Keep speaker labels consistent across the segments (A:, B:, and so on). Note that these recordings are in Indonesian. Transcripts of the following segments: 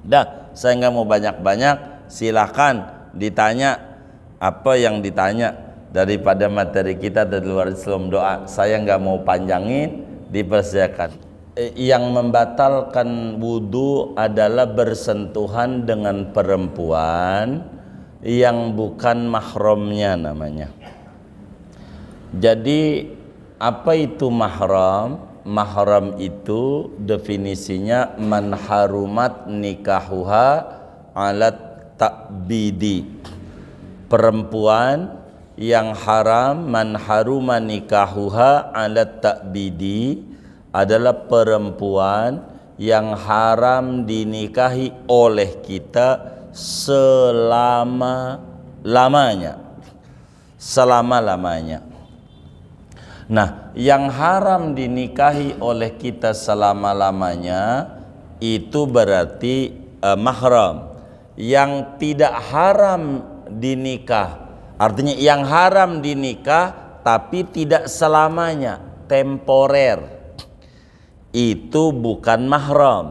A: Dah, saya nggak mau banyak-banyak. Silahkan ditanya apa yang ditanya daripada materi kita dari luar Islam doa. Saya nggak mau panjangin, Dipersiapkan. Eh, yang membatalkan wudhu adalah bersentuhan dengan perempuan yang bukan mahramnya namanya. Jadi apa itu mahram? mahram itu definisinya manharumat nikahuha alat takbidi perempuan yang haram manharuma nikahuha alat takbidi adalah perempuan yang haram dinikahi oleh kita selama lamanya selama lamanya nah yang haram dinikahi oleh kita selama-lamanya itu berarti uh, mahram yang tidak haram dinikah artinya yang haram dinikah tapi tidak selamanya temporer itu bukan mahram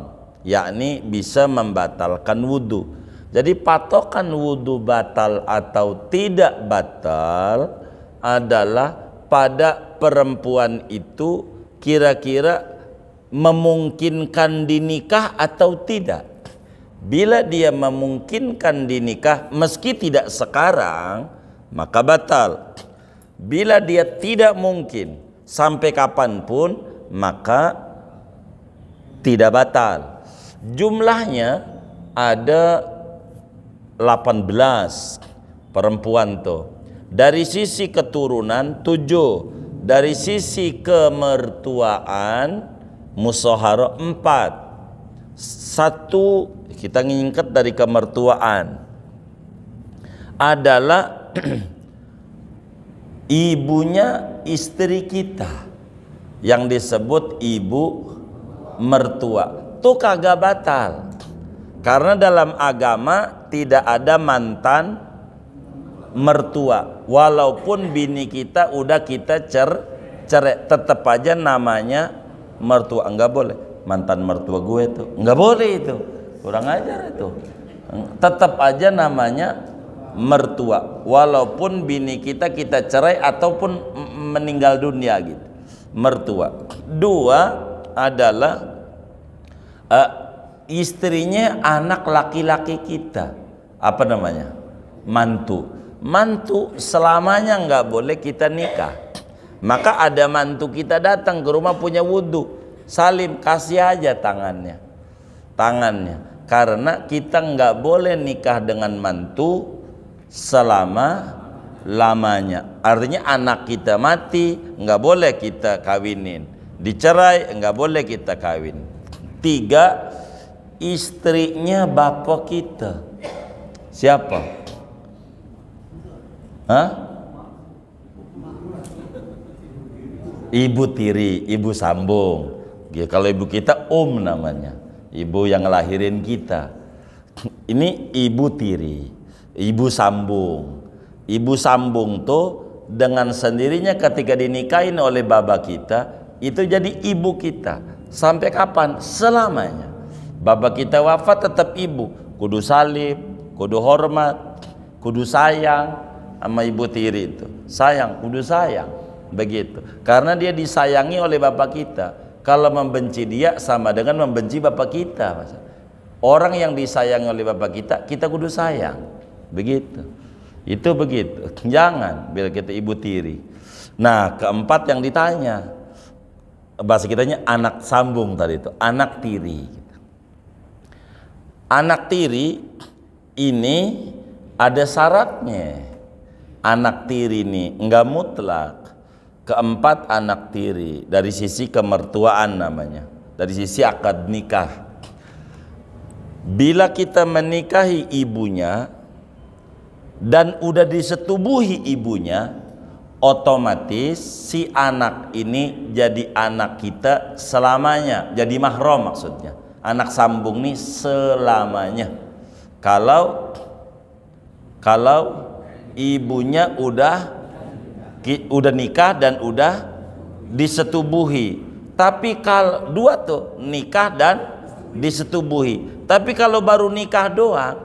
A: yakni bisa membatalkan wudhu jadi patokan wudhu batal atau tidak batal adalah pada perempuan itu kira-kira memungkinkan dinikah atau tidak. Bila dia memungkinkan dinikah meski tidak sekarang, maka batal. Bila dia tidak mungkin sampai kapanpun, maka tidak batal. Jumlahnya ada 18 perempuan tuh. Dari sisi keturunan tujuh. Dari sisi kemertuaan Musoharoh empat. Satu kita ngingket dari kemertuaan adalah ibunya istri kita yang disebut ibu mertua. Itu kagak batal. Karena dalam agama tidak ada mantan mertua walaupun bini kita udah kita cer cerai tetap aja namanya mertua enggak boleh mantan mertua gue itu enggak boleh itu kurang ajar itu tetap aja namanya mertua walaupun bini kita kita cerai ataupun meninggal dunia gitu mertua dua adalah uh, istrinya anak laki-laki kita apa namanya mantu mantu selamanya nggak boleh kita nikah maka ada mantu kita datang ke rumah punya wudhu salim kasih aja tangannya tangannya karena kita nggak boleh nikah dengan mantu selama lamanya artinya anak kita mati nggak boleh kita kawinin dicerai nggak boleh kita kawin tiga istrinya bapak kita siapa Hah? Ibu tiri, ibu sambung. Ya, kalau ibu kita om namanya. Ibu yang ngelahirin kita. Ini ibu tiri, ibu sambung. Ibu sambung tuh dengan sendirinya ketika dinikahin oleh baba kita, itu jadi ibu kita. Sampai kapan? Selamanya. Baba kita wafat tetap ibu. Kudu salib, kudu hormat, kudu sayang, sama ibu tiri itu sayang kudu sayang begitu karena dia disayangi oleh bapak kita kalau membenci dia sama dengan membenci bapak kita orang yang disayangi oleh bapak kita kita kudu sayang begitu itu begitu jangan bila kita ibu tiri nah keempat yang ditanya bahasa kitanya anak sambung tadi itu anak tiri anak tiri ini ada syaratnya anak tiri ini enggak mutlak keempat anak tiri dari sisi kemertuaan namanya dari sisi akad nikah bila kita menikahi ibunya dan udah disetubuhi ibunya otomatis si anak ini jadi anak kita selamanya jadi mahram maksudnya anak sambung nih selamanya kalau kalau ibunya udah udah nikah dan udah disetubuhi. Tapi kalau dua tuh nikah dan disetubuhi. Tapi kalau baru nikah doang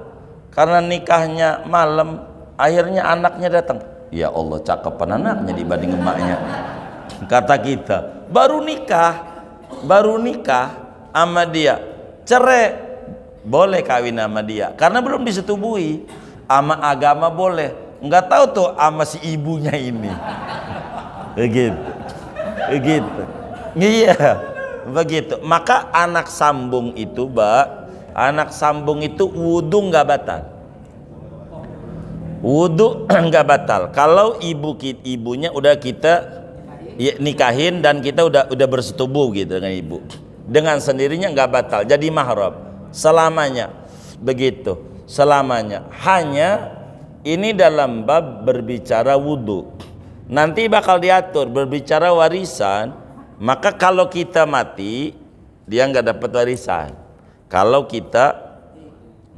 A: karena nikahnya malam akhirnya anaknya datang. Ya Allah cakep anaknya dibanding emaknya. Kata kita, baru nikah, baru nikah sama dia. Cerai boleh kawin sama dia karena belum disetubuhi. Ama agama boleh, nggak tahu tuh sama si ibunya ini begitu begitu iya begitu maka anak sambung itu mbak anak sambung itu wudhu nggak batal wudhu nggak batal kalau ibu ibunya udah kita ya, nikahin dan kita udah udah bersetubuh gitu dengan ibu dengan sendirinya nggak batal jadi mahram selamanya begitu selamanya hanya ini dalam bab berbicara wudhu nanti bakal diatur berbicara warisan maka kalau kita mati dia nggak dapat warisan kalau kita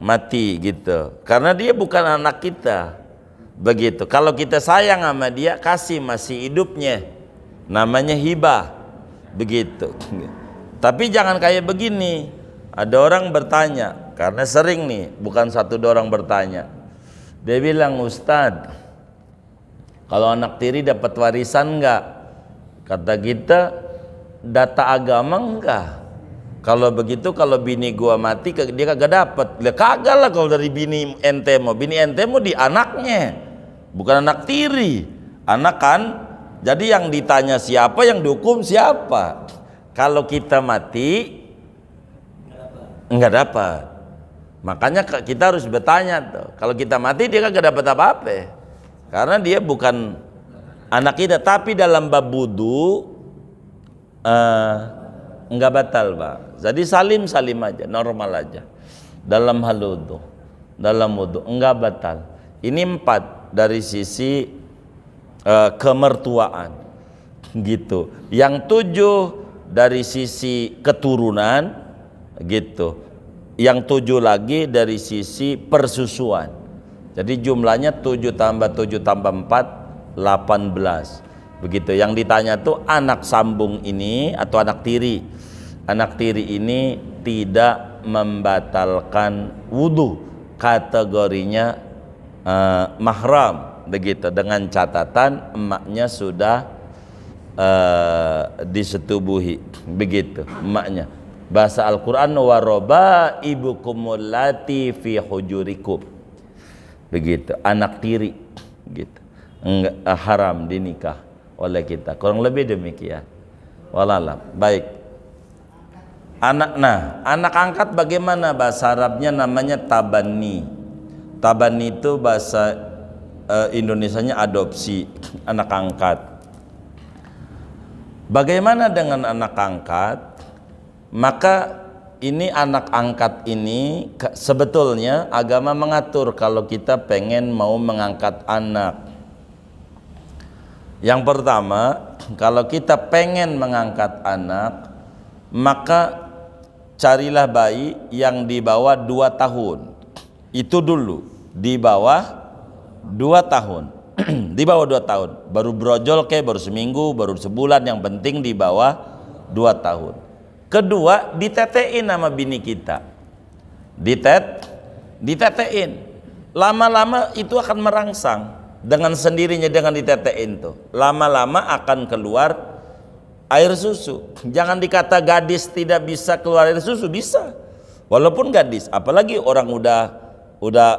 A: mati gitu karena dia bukan anak kita begitu kalau kita sayang sama dia kasih masih hidupnya namanya hibah begitu tapi jangan kayak begini ada orang bertanya karena sering nih bukan satu dua orang bertanya dia bilang, Ustadz, kalau anak tiri dapat warisan enggak? Kata kita, data agama enggak. Kalau begitu kalau bini gua mati dia kagak dapat. Dia kagak lah kalau dari bini ente mau. Bini ente mau di anaknya. Bukan anak tiri. Anak kan. Jadi yang ditanya siapa yang dihukum siapa. Kalau kita mati enggak dapat. Makanya kita harus bertanya tuh. Kalau kita mati dia kan gak dapat apa-apa. Karena dia bukan anak kita, tapi dalam bab budu uh, eh, enggak batal, Pak. Jadi salim-salim aja, normal aja. Dalam hal wudu, dalam wudu enggak batal. Ini empat dari sisi uh, kemertuaan gitu. Yang tujuh dari sisi keturunan gitu yang tujuh lagi dari sisi persusuan. Jadi jumlahnya tujuh tambah tujuh tambah empat, delapan belas. Begitu, yang ditanya tuh anak sambung ini atau anak tiri. Anak tiri ini tidak membatalkan wudhu. Kategorinya uh, mahram, begitu. Dengan catatan emaknya sudah uh, disetubuhi, begitu emaknya bahasa Al-Qur'an waroba kumulati fi hujurikum. Begitu, anak tiri gitu. Enggak eh, haram dinikah oleh kita. Kurang lebih demikian. Walalam. Baik. Anak nah, anak angkat bagaimana bahasa Arabnya namanya tabani. Tabani itu bahasa Indonesia eh, Indonesianya adopsi, anak angkat. Bagaimana dengan anak angkat? maka ini anak angkat ini sebetulnya agama mengatur kalau kita pengen mau mengangkat anak yang pertama kalau kita pengen mengangkat anak maka carilah bayi yang di bawah 2 tahun itu dulu di bawah 2 tahun di bawah 2 tahun baru brojol ke, baru seminggu baru sebulan yang penting di bawah 2 tahun Kedua, ditetein nama bini kita. Ditet, ditetein. Lama-lama itu akan merangsang dengan sendirinya dengan ditetein tuh. Lama-lama akan keluar air susu. Jangan dikata gadis tidak bisa keluar air susu, bisa. Walaupun gadis, apalagi orang udah udah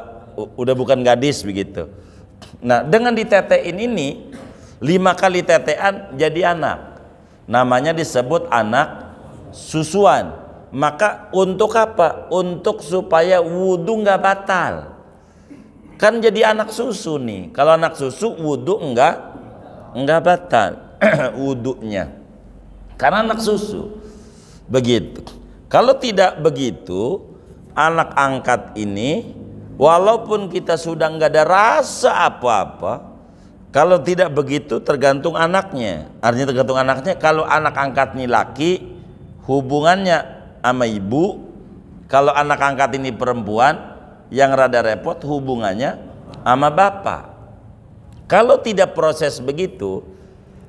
A: udah bukan gadis begitu. Nah, dengan ditetein ini lima kali tetean jadi anak. Namanya disebut anak susuan maka untuk apa untuk supaya wudhu nggak batal kan jadi anak susu nih kalau anak susu wudhu nggak nggak batal wudhunya karena anak susu begitu kalau tidak begitu anak angkat ini walaupun kita sudah nggak ada rasa apa-apa kalau tidak begitu tergantung anaknya artinya tergantung anaknya kalau anak angkat ini laki hubungannya sama ibu kalau anak angkat ini perempuan yang rada repot hubungannya sama bapak kalau tidak proses begitu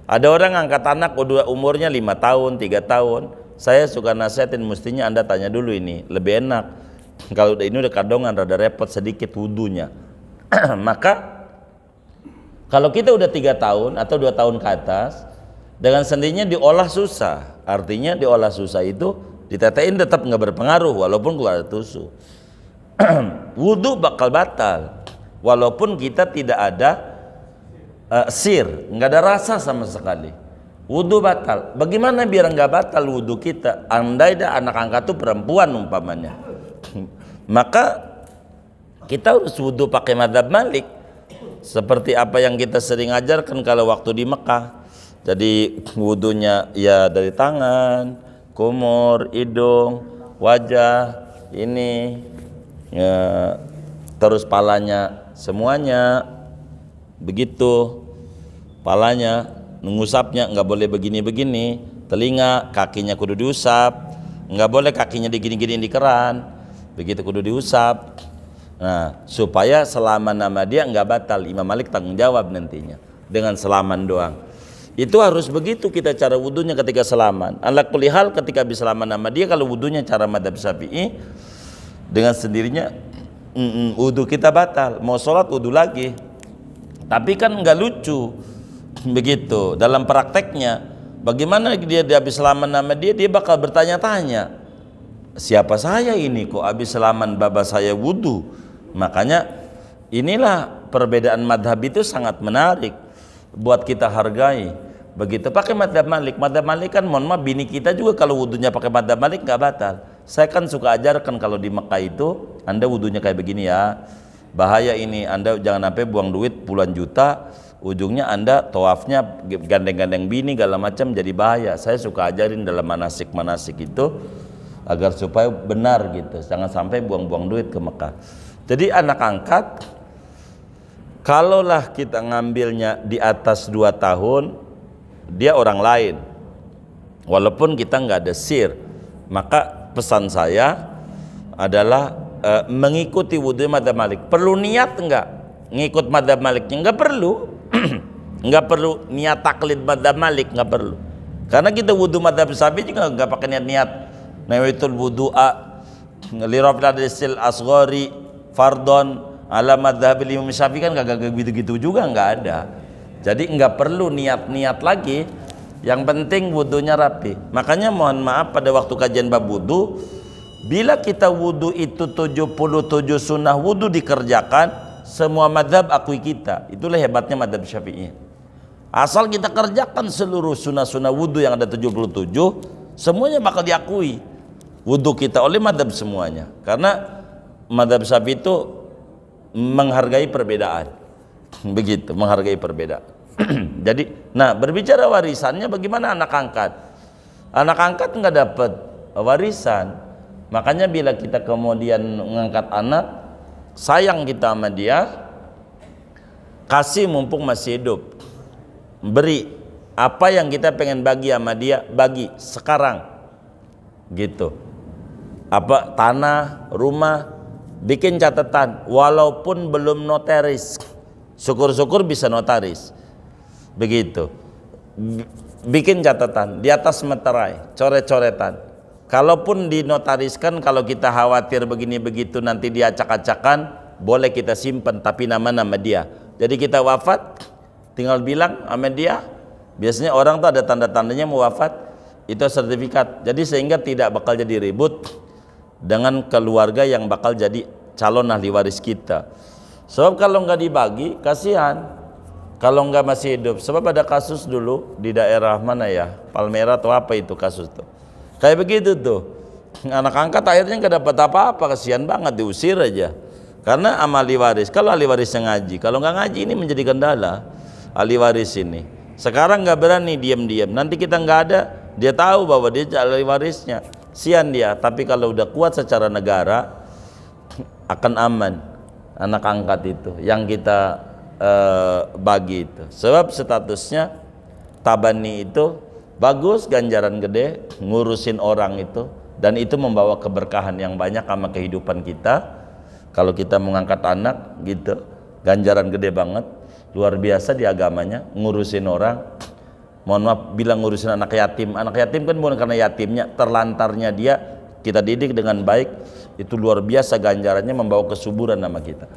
A: ada orang angkat anak udah oh, umurnya lima tahun tiga tahun saya suka nasihatin mestinya anda tanya dulu ini lebih enak kalau ini udah kadongan rada repot sedikit wudhunya maka kalau kita udah tiga tahun atau dua tahun ke atas dengan sendirinya diolah susah artinya diolah susah itu ditetein tetap nggak berpengaruh walaupun keluar tusu. wudhu bakal batal walaupun kita tidak ada uh, sir nggak ada rasa sama sekali wudhu batal bagaimana biar nggak batal wudhu kita andai ada anak angkat tuh perempuan umpamanya maka kita harus wudhu pakai madhab malik seperti apa yang kita sering ajarkan kalau waktu di Mekah jadi wudhunya ya dari tangan, kumur, hidung, wajah, ini ya, terus palanya semuanya begitu palanya mengusapnya nggak boleh begini-begini telinga kakinya kudu diusap nggak boleh kakinya digini gini di keran begitu kudu diusap nah supaya selama nama dia nggak batal Imam Malik tanggung jawab nantinya dengan selaman doang itu harus begitu kita cara wudhunya ketika selaman. Anak kulihal ketika habis selaman nama dia kalau wudhunya cara madhab syafi'i dengan sendirinya mm, mm, wudhu kita batal. Mau sholat wudhu lagi. Tapi kan nggak lucu begitu dalam prakteknya. Bagaimana dia, dia habis selaman nama dia dia bakal bertanya-tanya siapa saya ini kok habis selaman baba saya wudhu makanya inilah perbedaan madhab itu sangat menarik buat kita hargai begitu pakai madhab malik madhab malik kan mohon maaf bini kita juga kalau wudhunya pakai madhab malik nggak batal saya kan suka ajarkan kalau di Mekah itu anda wudhunya kayak begini ya bahaya ini anda jangan sampai buang duit puluhan juta ujungnya anda toafnya gandeng-gandeng bini segala macam jadi bahaya saya suka ajarin dalam manasik-manasik itu agar supaya benar gitu jangan sampai buang-buang duit ke Mekah jadi anak angkat kalaulah kita ngambilnya di atas 2 tahun dia orang lain walaupun kita nggak ada sir maka pesan saya adalah e, mengikuti wudhu madhab malik perlu niat nggak ngikut madhab maliknya nggak perlu nggak perlu niat taklid madhab malik nggak perlu karena kita wudhu madhab sapi juga nggak pakai niat-niat nawaitul wudu'a lirafil adisil asghari fardon ala madhab imam syafi'i kan begitu gitu-gitu juga nggak ada jadi nggak perlu niat-niat lagi yang penting wudhunya rapi makanya mohon maaf pada waktu kajian bab wudhu bila kita wudhu itu 77 sunnah wudhu dikerjakan semua madhab akui kita itulah hebatnya madhab syafi'i asal kita kerjakan seluruh sunnah-sunnah wudhu yang ada 77 semuanya bakal diakui wudhu kita oleh madhab semuanya karena madhab syafi'i itu menghargai perbedaan begitu menghargai perbedaan jadi nah berbicara warisannya bagaimana anak angkat anak angkat nggak dapat warisan makanya bila kita kemudian mengangkat anak sayang kita sama dia kasih mumpung masih hidup beri apa yang kita pengen bagi sama dia bagi sekarang gitu apa tanah rumah bikin catatan walaupun belum notaris Syukur-syukur bisa notaris. Begitu. Bikin catatan di atas meterai, coret-coretan. Kalaupun dinotariskan kalau kita khawatir begini begitu nanti dia diacak-acakan, boleh kita simpan tapi nama-nama dia. Jadi kita wafat tinggal bilang sama dia. Biasanya orang tuh ada tanda-tandanya mau wafat itu sertifikat. Jadi sehingga tidak bakal jadi ribut dengan keluarga yang bakal jadi calon ahli waris kita. Sebab kalau nggak dibagi, kasihan. Kalau nggak masih hidup, sebab ada kasus dulu di daerah mana ya, Palmera atau apa itu kasus tuh. Kayak begitu tuh. Anak angkat akhirnya nggak dapat apa-apa, kasihan banget diusir aja. Karena amali waris, kalau ahli yang ngaji, kalau nggak ngaji ini menjadi kendala ahli waris ini. Sekarang nggak berani diam-diam, nanti kita nggak ada, dia tahu bahwa dia ahli warisnya. Sian dia, tapi kalau udah kuat secara negara akan aman anak angkat itu yang kita uh, bagi itu sebab statusnya tabani itu bagus ganjaran gede ngurusin orang itu dan itu membawa keberkahan yang banyak sama kehidupan kita kalau kita mengangkat anak gitu ganjaran gede banget luar biasa di agamanya ngurusin orang mohon maaf bilang ngurusin anak yatim anak yatim kan bukan karena yatimnya terlantarnya dia kita didik dengan baik itu luar biasa ganjarannya membawa kesuburan nama kita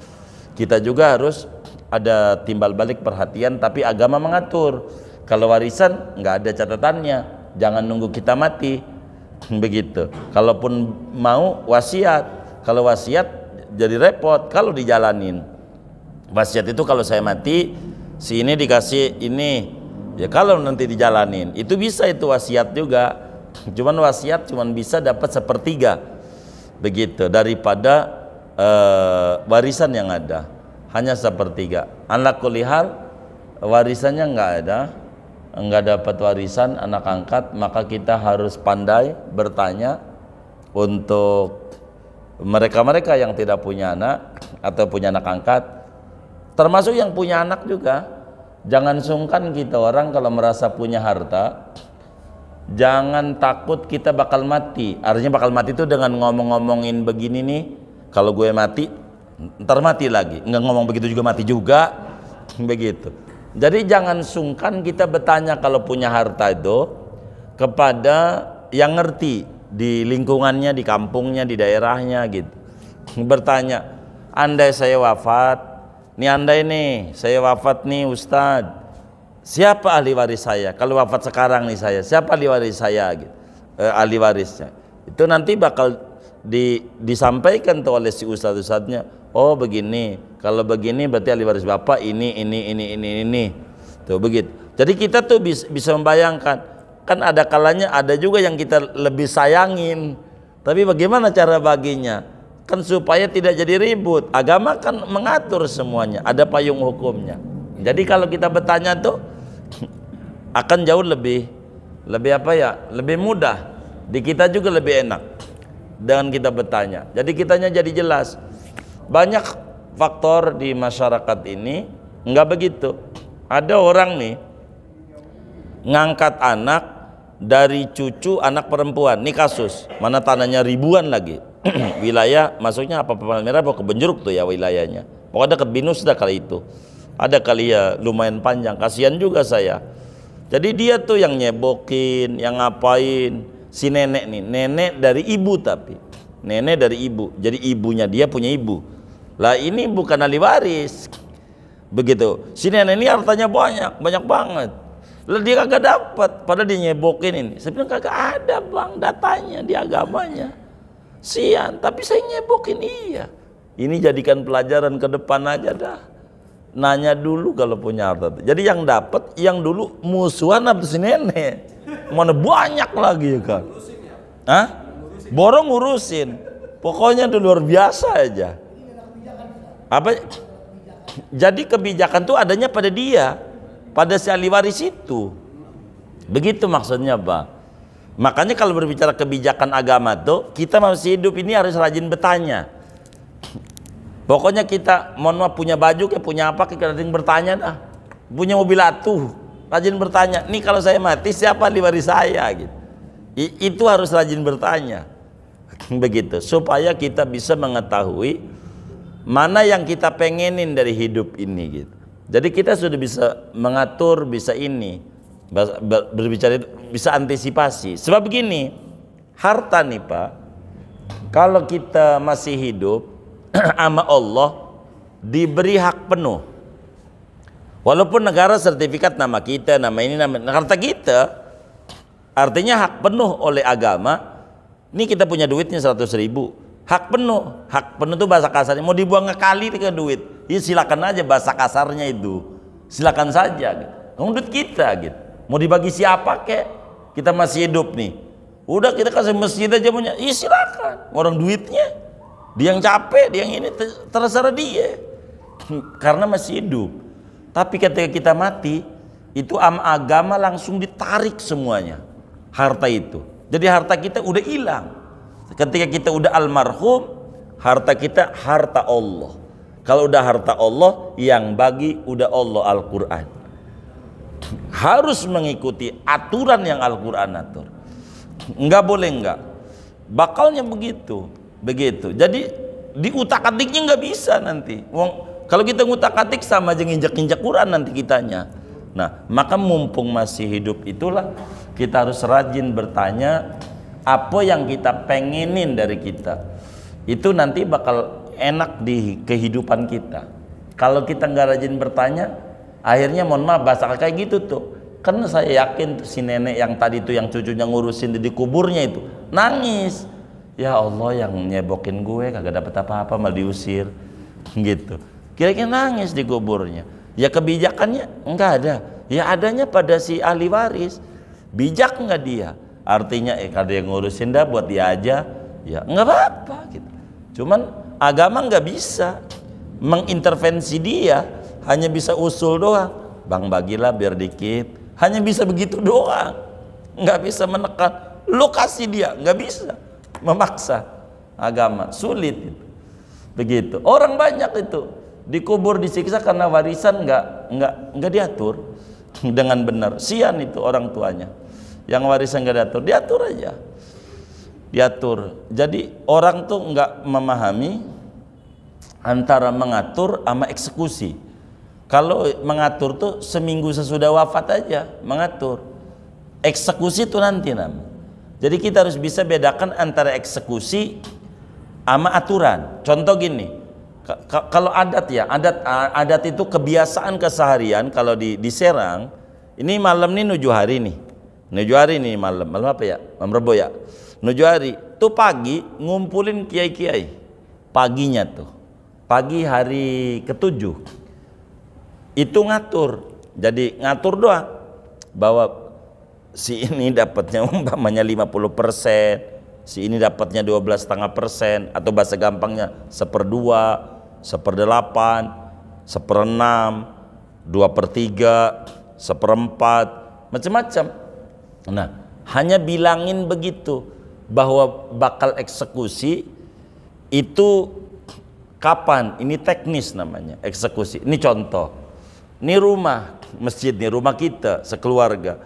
A: kita juga harus ada timbal balik perhatian tapi agama mengatur kalau warisan nggak ada catatannya jangan nunggu kita mati begitu kalaupun mau wasiat kalau wasiat jadi repot kalau dijalanin wasiat itu kalau saya mati si ini dikasih ini ya kalau nanti dijalanin itu bisa itu wasiat juga cuman wasiat cuman bisa dapat sepertiga begitu daripada uh, warisan yang ada hanya sepertiga anak kulihal warisannya nggak ada nggak dapat warisan anak angkat maka kita harus pandai bertanya untuk mereka-mereka yang tidak punya anak atau punya anak angkat termasuk yang punya anak juga jangan sungkan kita orang kalau merasa punya harta jangan takut kita bakal mati artinya bakal mati itu dengan ngomong-ngomongin begini nih kalau gue mati ntar mati lagi nggak ngomong begitu juga mati juga begitu jadi jangan sungkan kita bertanya kalau punya harta itu kepada yang ngerti di lingkungannya di kampungnya di daerahnya gitu bertanya andai saya wafat nih andai nih saya wafat nih Ustadz siapa ahli waris saya kalau wafat sekarang nih saya siapa ahli waris saya gitu eh, ahli warisnya itu nanti bakal di, disampaikan tuh oleh si ustadz ustadznya oh begini kalau begini berarti ahli waris bapak ini ini ini ini ini tuh begitu jadi kita tuh bisa membayangkan kan ada kalanya ada juga yang kita lebih sayangin tapi bagaimana cara baginya kan supaya tidak jadi ribut agama kan mengatur semuanya ada payung hukumnya jadi kalau kita bertanya tuh akan jauh lebih lebih apa ya lebih mudah di kita juga lebih enak dengan kita bertanya jadi kitanya jadi jelas banyak faktor di masyarakat ini nggak begitu ada orang nih ngangkat anak dari cucu anak perempuan nih kasus mana tanahnya ribuan lagi wilayah masuknya apa Palmerah apa Kebenjeruk tuh ya wilayahnya pokoknya dekat Binus dah kali itu ada kali ya lumayan panjang kasihan juga saya jadi dia tuh yang nyebokin yang ngapain si nenek nih nenek dari ibu tapi nenek dari ibu jadi ibunya dia punya ibu lah ini bukan ahli waris begitu si nenek ini hartanya banyak banyak banget lah dia kagak dapat padahal dia nyebokin ini saya bilang kagak ada bang datanya di agamanya sian tapi saya nyebokin iya ini jadikan pelajaran ke depan aja dah nanya dulu kalau punya harta. Jadi yang dapat yang dulu musuhan apa si nenek. Mana banyak lagi ya kan. Hah? Borong ngurusin. Pokoknya itu luar biasa aja. Apa? Jadi kebijakan tuh adanya pada dia, pada si ahli waris itu. Begitu maksudnya, Pak. Makanya kalau berbicara kebijakan agama tuh, kita masih hidup ini harus rajin bertanya Pokoknya kita mohon maaf punya baju kayak punya apa kayak rajin bertanya dah. Punya mobil atuh, rajin bertanya. Nih kalau saya mati siapa di waris saya gitu. I, itu harus rajin bertanya. Begitu supaya kita bisa mengetahui mana yang kita pengenin dari hidup ini gitu. Jadi kita sudah bisa mengatur, bisa ini berbicara bisa antisipasi. Sebab begini, harta nih Pak, kalau kita masih hidup sama Allah diberi hak penuh. Walaupun negara sertifikat nama kita, nama ini, nama Negara kita, artinya hak penuh oleh agama. Ini kita punya duitnya 100 ribu, hak penuh, hak penuh itu bahasa kasarnya. Mau dibuang ke kali ke duit, ya silakan aja bahasa kasarnya itu, silakan saja. Gitu. duit kita gitu, mau dibagi siapa kek? Kita masih hidup nih. Udah kita kasih masjid aja punya, ya silakan. Orang duitnya dia yang capek, dia yang ini terserah dia. Karena masih hidup. Tapi ketika kita mati, itu am agama langsung ditarik semuanya. Harta itu. Jadi harta kita udah hilang. Ketika kita udah almarhum, harta kita harta Allah. Kalau udah harta Allah, yang bagi udah Allah Al-Quran. Harus mengikuti aturan yang Al-Quran atur. Enggak boleh enggak. Bakalnya begitu begitu jadi di diutak atiknya nggak bisa nanti Wong, kalau kita ngutak atik sama aja nginjak injak Quran nanti kitanya nah maka mumpung masih hidup itulah kita harus rajin bertanya apa yang kita pengenin dari kita itu nanti bakal enak di kehidupan kita kalau kita nggak rajin bertanya akhirnya mohon maaf bahasa kayak gitu tuh karena saya yakin si nenek yang tadi itu yang cucunya ngurusin di kuburnya itu nangis ya Allah yang nyebokin gue kagak dapet apa-apa malah diusir gitu kira-kira nangis di kuburnya ya kebijakannya enggak ada ya adanya pada si ahli waris bijak enggak dia artinya eh, ada yang ngurusin dah buat dia aja ya enggak apa-apa gitu cuman agama enggak bisa mengintervensi dia hanya bisa usul doang bang bagilah biar dikit hanya bisa begitu doang nggak bisa menekan lu kasih dia nggak bisa memaksa agama sulit begitu orang banyak itu dikubur disiksa karena warisan nggak nggak nggak diatur dengan benar sian itu orang tuanya yang warisan nggak diatur diatur aja diatur jadi orang tuh nggak memahami antara mengatur sama eksekusi kalau mengatur tuh seminggu sesudah wafat aja mengatur eksekusi itu nanti namanya jadi kita harus bisa bedakan antara eksekusi sama aturan. Contoh gini, kalau adat ya, adat adat itu kebiasaan keseharian kalau di, di Serang, ini malam nih nuju hari nih. Nuju hari nih malam, malam apa ya? Malam Rebo ya. Nuju hari, itu pagi ngumpulin kiai-kiai. Paginya tuh. Pagi hari ketujuh. Itu ngatur. Jadi ngatur doa bahwa si ini dapatnya umpamanya 50 persen, si ini dapatnya 12 setengah persen, atau bahasa gampangnya seperdua, seperdelapan, seperenam, dua per tiga, seperempat, macam-macam. Nah, hanya bilangin begitu bahwa bakal eksekusi itu kapan? Ini teknis namanya, eksekusi. Ini contoh. Ini rumah, masjid Ini rumah kita sekeluarga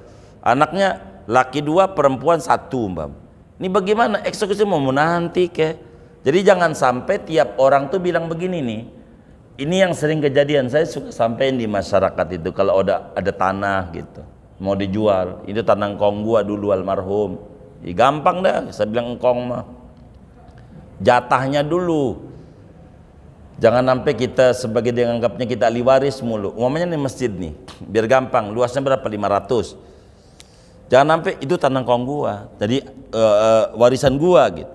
A: anaknya laki dua perempuan satu mbak ini bagaimana eksekusi mau nanti ke jadi jangan sampai tiap orang tuh bilang begini nih ini yang sering kejadian saya suka sampein di masyarakat itu kalau ada ada tanah gitu mau dijual itu tanah kong gua dulu almarhum ya, gampang dah saya bilang kong mah jatahnya dulu jangan sampai kita sebagai dianggapnya kita liwaris mulu umumnya nih masjid nih biar gampang luasnya berapa 500 Jangan sampai itu tanah kong gua. Jadi uh, uh, warisan gua gitu.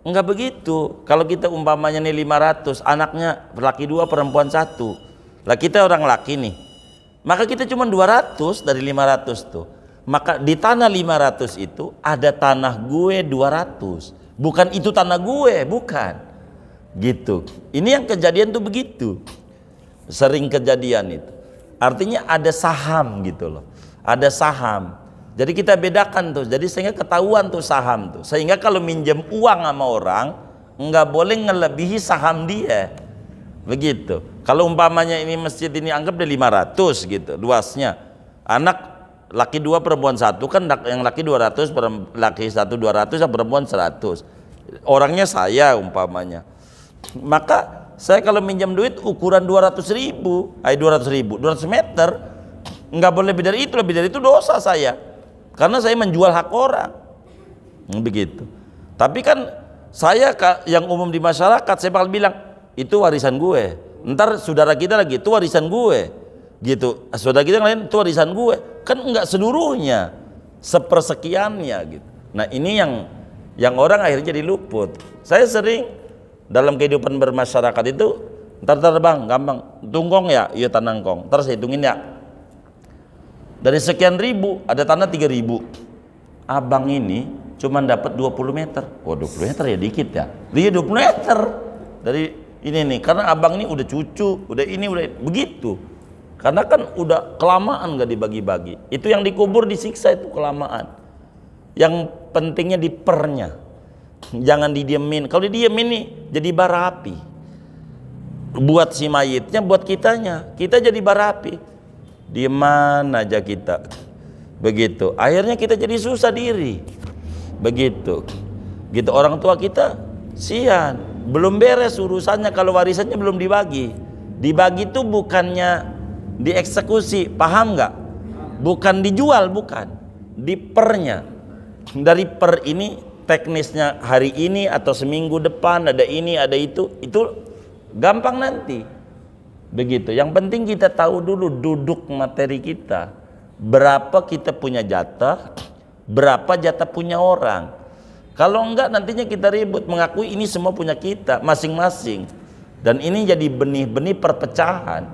A: Enggak begitu. Kalau kita umpamanya nih 500, anaknya laki dua, perempuan satu. Lah kita orang laki nih. Maka kita cuma 200 dari 500 tuh. Maka di tanah 500 itu ada tanah gue 200. Bukan itu tanah gue, bukan. Gitu. Ini yang kejadian tuh begitu. Sering kejadian itu. Artinya ada saham gitu loh. Ada saham jadi kita bedakan tuh. Jadi sehingga ketahuan tuh saham tuh. Sehingga kalau minjem uang sama orang nggak boleh ngelebihi saham dia. Begitu. Kalau umpamanya ini masjid ini anggap dia 500 gitu luasnya. Anak laki dua perempuan satu kan yang laki 200 laki satu 200 yang perempuan 100 orangnya saya umpamanya maka saya kalau minjam duit ukuran 200 eh, ribu dua 200 ribu 200 meter nggak boleh lebih dari itu lebih dari itu dosa saya karena saya menjual hak orang. Hmm, begitu. Tapi kan saya yang umum di masyarakat saya bakal bilang itu warisan gue. Ntar saudara kita lagi itu warisan gue. Gitu. Saudara kita yang lain itu warisan gue. Kan enggak seluruhnya. Sepersekiannya gitu. Nah, ini yang yang orang akhirnya jadi luput. Saya sering dalam kehidupan bermasyarakat itu ntar terbang gampang Tunggong ya iya tanangkong terus hitungin ya dari sekian ribu, ada tanah tiga ribu. Abang ini cuma dapat 20 meter. oh, 20 meter ya dikit ya. Dia 20 meter dari ini nih, karena abang ini udah cucu, udah ini udah begitu. Karena kan udah kelamaan gak dibagi-bagi. Itu yang dikubur disiksa itu kelamaan. Yang pentingnya dipernya. Jangan didiemin. Kalau didiemin nih jadi bara api. Buat si mayitnya, buat kitanya. Kita jadi bara api di mana aja kita begitu akhirnya kita jadi susah diri begitu gitu orang tua kita sian belum beres urusannya kalau warisannya belum dibagi dibagi itu bukannya dieksekusi paham nggak bukan dijual bukan dipernya dari per ini teknisnya hari ini atau seminggu depan ada ini ada itu itu gampang nanti Begitu. Yang penting kita tahu dulu duduk materi kita. Berapa kita punya jatah, berapa jatah punya orang. Kalau enggak nantinya kita ribut mengakui ini semua punya kita masing-masing. Dan ini jadi benih-benih perpecahan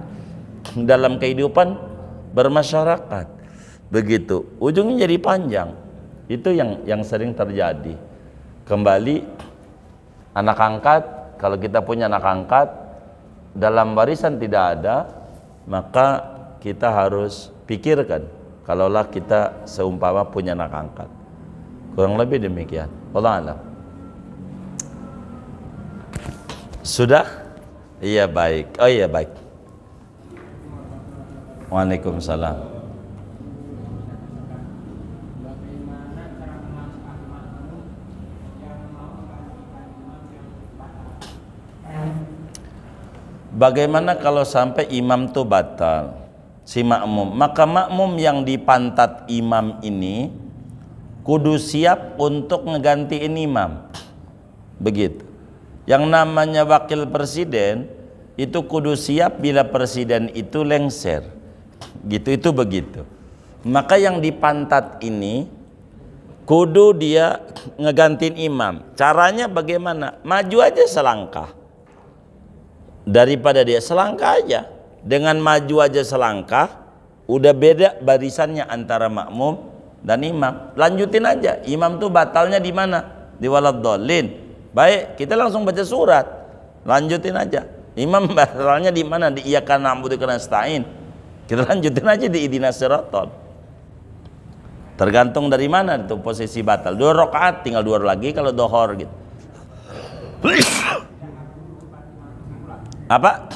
A: dalam kehidupan bermasyarakat. Begitu. Ujungnya jadi panjang. Itu yang yang sering terjadi. Kembali anak angkat, kalau kita punya anak angkat dalam barisan tidak ada, maka kita harus pikirkan kalaulah kita seumpama punya anak angkat. Kurang lebih demikian. Allah alam. Sudah? Iya baik. Oh iya baik. Waalaikumsalam. Bagaimana kalau sampai imam itu batal si makmum? Maka makmum yang dipantat imam ini kudu siap untuk ngegantiin imam. Begitu. Yang namanya wakil presiden itu kudu siap bila presiden itu lengser. Gitu itu begitu. Maka yang dipantat ini kudu dia ngegantiin imam. Caranya bagaimana? Maju aja selangkah daripada dia selangkah aja dengan maju aja selangkah udah beda barisannya antara makmum dan imam lanjutin aja imam tuh batalnya di mana di walad dolin baik kita langsung baca surat lanjutin aja imam batalnya di mana di iyakan karena stain kita lanjutin aja di idina serotol tergantung dari mana itu posisi batal dua rokaat tinggal dua lagi kalau dohor gitu apa?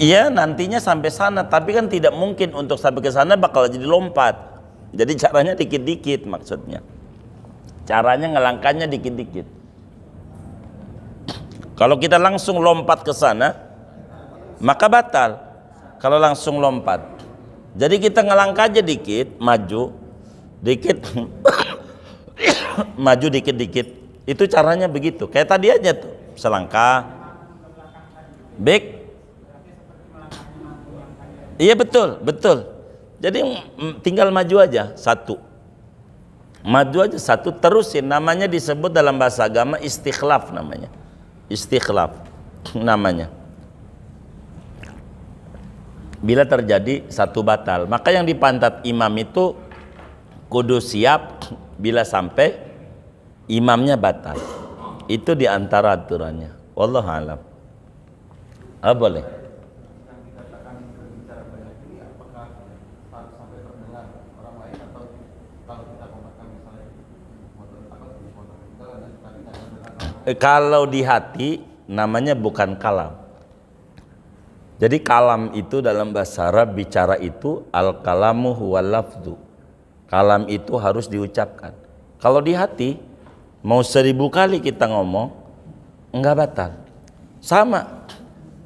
A: Iya nantinya sampai sana, tapi kan tidak mungkin untuk sampai ke sana bakal jadi lompat. Jadi caranya dikit-dikit maksudnya. Caranya ngelangkahnya dikit-dikit. Kalau kita langsung lompat ke sana, maka batal. Kalau langsung lompat. Jadi kita ngelangkah aja dikit, maju, dikit, maju dikit-dikit itu caranya begitu. Kayak tadi aja tuh, selangkah. back Iya betul, betul. Jadi mm, tinggal maju aja satu. Maju aja satu terusin namanya disebut dalam bahasa agama istikhlaf namanya. Istikhlaf namanya. Bila terjadi satu batal, maka yang dipantat imam itu kudu siap bila sampai imamnya batal. Itu diantara aturannya. Allah alam. Ah, boleh. Eh, kalau di hati namanya bukan kalam. Jadi kalam itu dalam bahasa Arab bicara itu al kalamu huwa lafdu. Kalam itu harus diucapkan. Kalau di hati Mau seribu kali kita ngomong, enggak batal. Sama,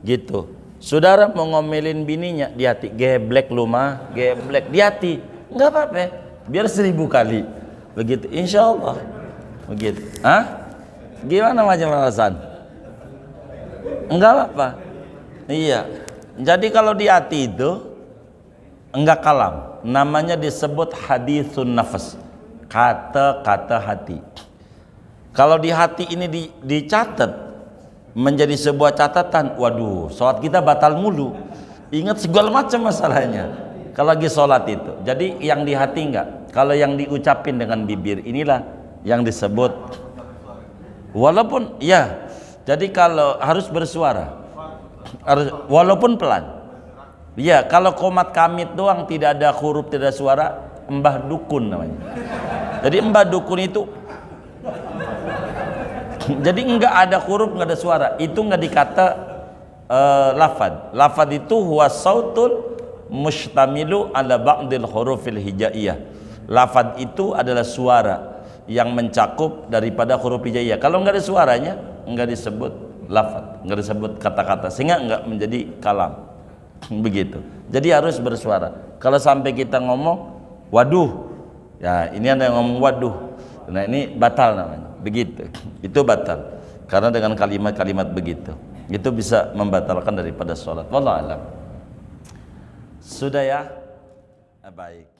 A: gitu. Saudara mau ngomelin bininya di hati, geblek lu mah, geblek di hati, Enggak apa-apa. Biar seribu kali, begitu. Insya Allah, begitu. Hah? Gimana macam alasan? Enggak apa Iya. Jadi kalau di hati itu enggak kalam, namanya disebut hadisun nafas, kata-kata hati. Kalau di hati ini di, dicatat menjadi sebuah catatan, waduh, sholat kita batal mulu. Ingat segala macam masalahnya. Kalau lagi sholat itu, jadi yang di hati enggak. Kalau yang diucapin dengan bibir inilah yang disebut. Walaupun ya, jadi kalau harus bersuara, harus walaupun pelan. Ya, kalau komat kamit doang tidak ada huruf tidak ada suara, mbah dukun namanya. Jadi mbah dukun itu jadi enggak ada huruf, enggak ada suara. Itu enggak dikata uh, eh, lafad. Lafad itu huwa sautul mustamilu ala ba'dil hurufil hijaiyah. Lafad itu adalah suara yang mencakup daripada huruf hijaiyah. Kalau enggak ada suaranya, enggak disebut lafad, enggak disebut kata-kata sehingga enggak menjadi kalam. Begitu. Jadi harus bersuara. Kalau sampai kita ngomong waduh, ya ini ada yang ngomong waduh. Nah, ini batal namanya begitu itu batal karena dengan kalimat-kalimat begitu itu bisa membatalkan daripada sholat wallah alam sudah ya baik